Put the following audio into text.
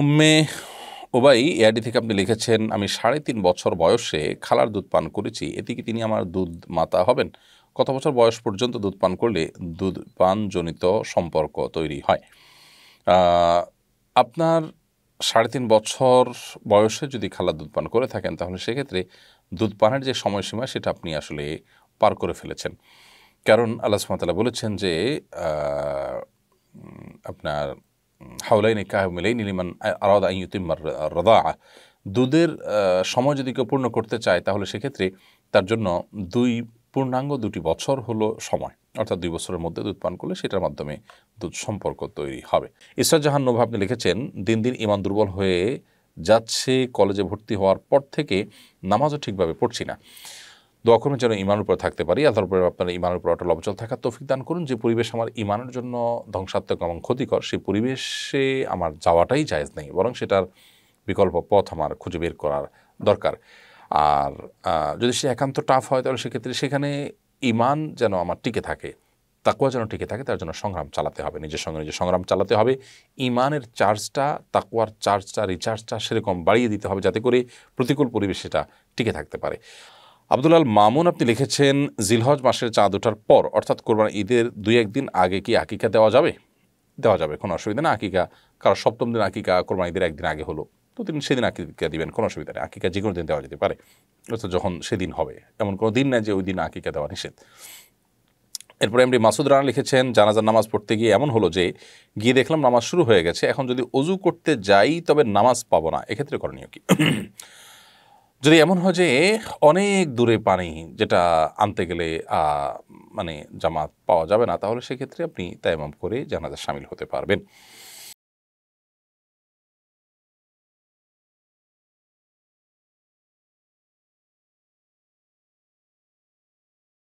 ওম্মে ওবাই AID থেকে আপনি লিখেছেন আমি সাড়ে তিন বছর বয়সে খালার দুধ পান করেছি এতে কি তিনি আমার দুধ মাতা হবেন কত বছর বয়স পর্যন্ত দুধ পান করলে দুধ পানজনিত সম্পর্ক তৈরি হয় আপনার সাড়ে তিন বছর বয়সে যদি খালার দুধ পান করে থাকেন তাহলে সেক্ষেত্রে দুধ পানের যে সময়সীমা সেটা আপনি আসলে পার করে ফেলেছেন কারণ আল্লাহ সুমাতালা বলেছেন যে আপনার হাওলাইনি কাহমিলাইনি লিমান আরাদা ইন ইউতিম রদা দুধের সময় যদি কেউ পূর্ণ করতে চায় তাহলে সেক্ষেত্রে তার জন্য দুই পূর্ণাঙ্গ দুটি বছর হলো সময় অর্থাৎ দুই বছরের মধ্যে দুধ পান করলে সেটার মাধ্যমে দুধ সম্পর্ক তৈরি হবে ইসরাত জাহান নোভা আপনি লিখেছেন দিন দিন ইমান দুর্বল হয়ে যাচ্ছে কলেজে ভর্তি হওয়ার পর থেকে নামাজও ঠিকভাবে পড়ছি না দোয়া করবেন যেন ইমানের উপর থাকতে পারি আল্লাহর উপরে আপনার ইমানের উপর অটল অবচল থাকার তৌফিক দান করুন যে পরিবেশ আমার ইমানের জন্য ধ্বংসাত্মক এবং ক্ষতিকর সেই পরিবেশে আমার যাওয়াটাই জায়জ নেই বরং সেটার বিকল্প পথ আমার খুঁজে বের করার দরকার আর যদি সে একান্ত টাফ হয় তাহলে সেক্ষেত্রে সেখানে ইমান যেন আমার টিকে থাকে তাকুয়া যেন টিকে থাকে তার জন্য সংগ্রাম চালাতে হবে নিজের সঙ্গে নিজের সংগ্রাম চালাতে হবে ইমানের চার্জটা তাকুয়ার চার্জটা রিচার্জটা সেরকম বাড়িয়ে দিতে হবে যাতে করে প্রতিকূল পরিবেশ সেটা টিকে থাকতে পারে আল মামুন আপনি লিখেছেন জিলহজ মাসের চাঁদ ওঠার পর অর্থাৎ কোরবান ঈদের দুই একদিন আগে কি আকিকা দেওয়া যাবে দেওয়া যাবে কোনো অসুবিধা না আকিকা কারণ সপ্তম দিন আকিকা কোরবান ঈদের একদিন আগে হলো তো তিনি সেদিন আকিকা দিবেন কোনো অসুবিধা নেই আকিকা যে কোনো দিন দেওয়া যেতে পারে অর্থাৎ যখন সেদিন হবে এমন কোনো দিন নাই যে ওই দিন আকিকা দেওয়া নিষেধ এরপরে এমডি মাসুদ রানা লিখেছেন জানাজার নামাজ পড়তে গিয়ে এমন হলো যে গিয়ে দেখলাম নামাজ শুরু হয়ে গেছে এখন যদি অজু করতে যাই তবে নামাজ পাবো না এক্ষেত্রে করণীয় কি যদি এমন হয় যে অনেক দূরে পানি যেটা আনতে গেলে মানে জামাত পাওয়া যাবে না তাহলে সেক্ষেত্রে আপনি তাইমাম করে জানাজা সামিল হতে পারবেন